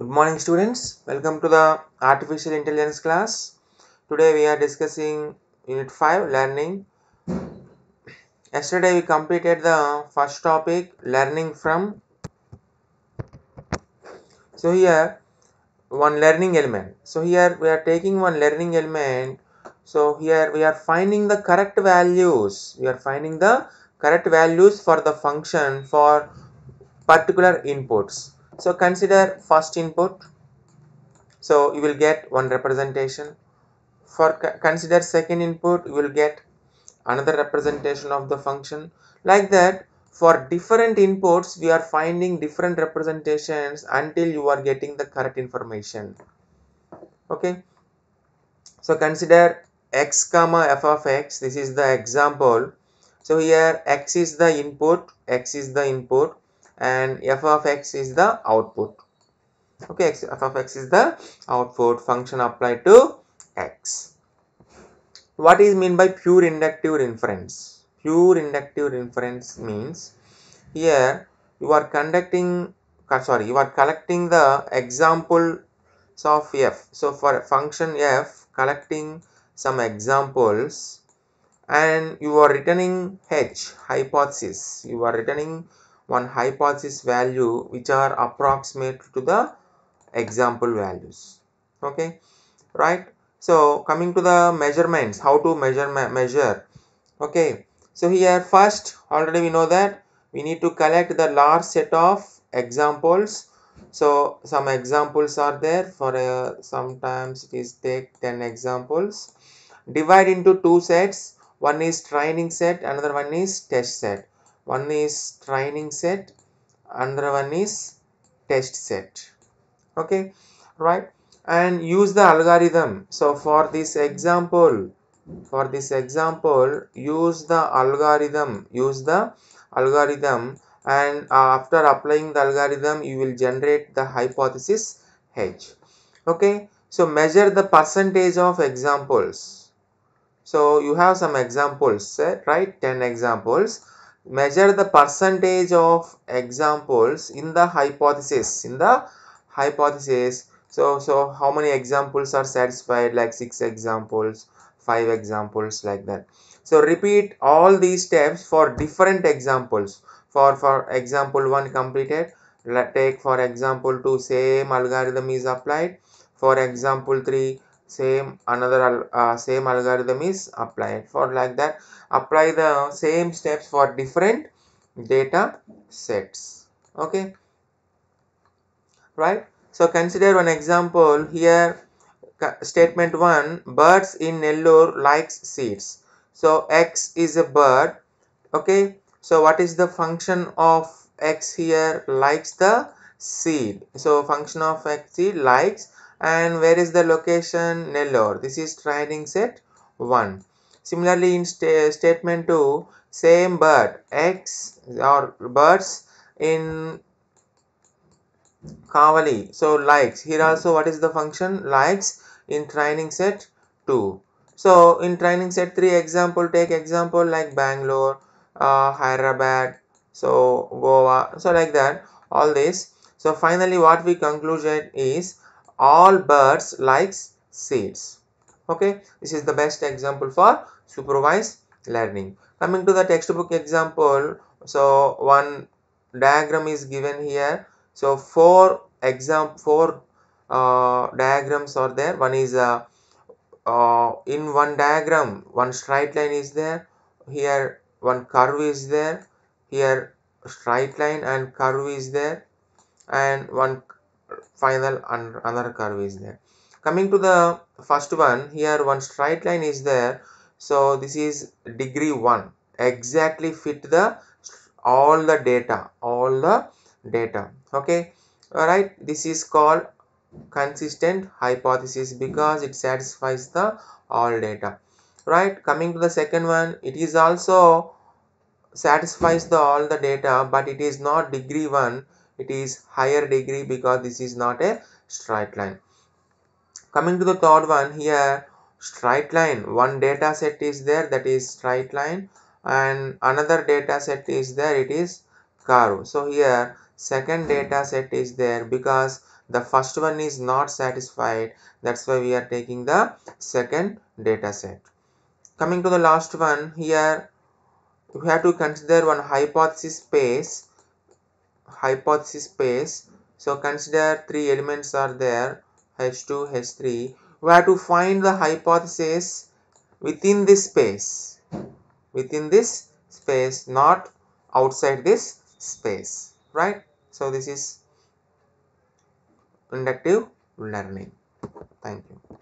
good morning students welcome to the artificial intelligence class today we are discussing unit 5 learning yesterday we completed the first topic learning from so here one learning element so here we are taking one learning element so here we are finding the correct values we are finding the correct values for the function for particular inputs so consider first input so you will get one representation for consider second input you will get another representation of the function like that for different inputs we are finding different representations until you are getting the correct information okay so consider x comma f of x this is the example so here x is the input x is the input and f of x is the output okay x, f of x is the output function applied to x what is mean by pure inductive inference pure inductive inference means here you are conducting sorry you are collecting the examples of f so for function f collecting some examples and you are returning h hypothesis you are returning one hypothesis value which are approximate to the example values okay right so coming to the measurements how to measure me measure okay so here first already we know that we need to collect the large set of examples so some examples are there for uh, sometimes it is take 10 examples divide into two sets one is training set another one is test set one is training set another one is test set okay right and use the algorithm so for this example for this example use the algorithm use the algorithm and after applying the algorithm you will generate the hypothesis h okay so measure the percentage of examples so you have some examples right 10 examples measure the percentage of examples in the hypothesis in the hypothesis so so how many examples are satisfied like six examples five examples like that so repeat all these steps for different examples for for example one completed let take for example two same algorithm is applied for example three same another uh, same algorithm is applied for like that apply the same steps for different data sets okay right so consider one example here statement 1 birds in Nellore likes seeds so x is a bird okay so what is the function of x here likes the seed so function of x seed likes and where is the location Nellore this is training set 1 similarly in st statement 2 same bird x or birds in Kavali so likes here also what is the function likes in training set 2 so in training set 3 example take example like Bangalore uh, Hyderabad so Goa so like that all this so finally what we concluded is all birds likes seeds okay this is the best example for supervised learning coming to the textbook example so one diagram is given here so four exam four uh, diagrams are there one is uh, uh, in one diagram one straight line is there here one curve is there here straight line and curve is there and one final and another curve is there coming to the first one here one straight line is there so this is degree 1 exactly fit the all the data all the data okay all right this is called consistent hypothesis because it satisfies the all data right coming to the second one it is also satisfies the all the data but it is not degree 1 it is higher degree because this is not a straight line coming to the third one here straight line one data set is there that is straight line and another data set is there it is curve so here second data set is there because the first one is not satisfied that's why we are taking the second data set coming to the last one here we have to consider one hypothesis space hypothesis space so consider three elements are there h2 h3 we have to find the hypothesis within this space within this space not outside this space right so this is inductive learning thank you